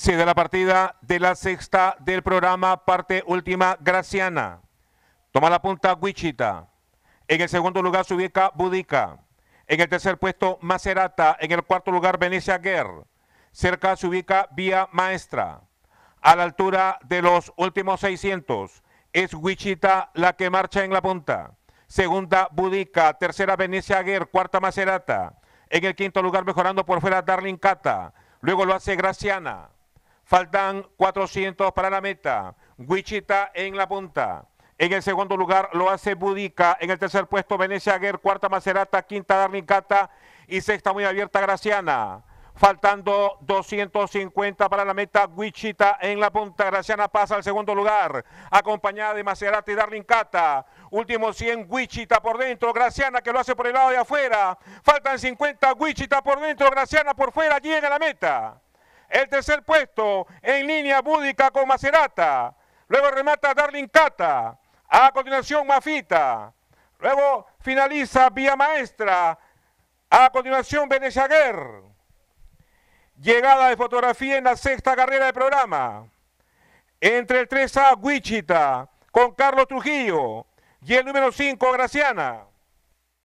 se da la partida de la sexta del programa, parte última, Graciana. Toma la punta Wichita. En el segundo lugar se ubica Budica. En el tercer puesto, Macerata. En el cuarto lugar, Venecia Guer. Cerca se ubica Vía Maestra. A la altura de los últimos 600, es Wichita la que marcha en la punta. Segunda, Budica. Tercera, Venecia Guer. Cuarta, Macerata. En el quinto lugar, mejorando por fuera, Darling Cata. Luego lo hace Graciana. Faltan 400 para la meta. Wichita en la punta. En el segundo lugar lo hace Budica. En el tercer puesto Venecia Aguer. Cuarta Macerata. Quinta Cata Y sexta muy abierta Graciana. Faltando 250 para la meta, Wichita en la punta. Graciana pasa al segundo lugar, acompañada de Macerata y Darling Cata. Último 100, Wichita por dentro. Graciana que lo hace por el lado de afuera. Faltan 50, Wichita por dentro. Graciana por fuera, llega a la meta. El tercer puesto en línea búdica con Macerata. Luego remata Darling Cata. A continuación Mafita. Luego finaliza Vía Maestra. A continuación Benechaguer. Llegada de fotografía en la sexta carrera del programa. Entre el 3A Wichita con Carlos Trujillo y el número 5 Graciana.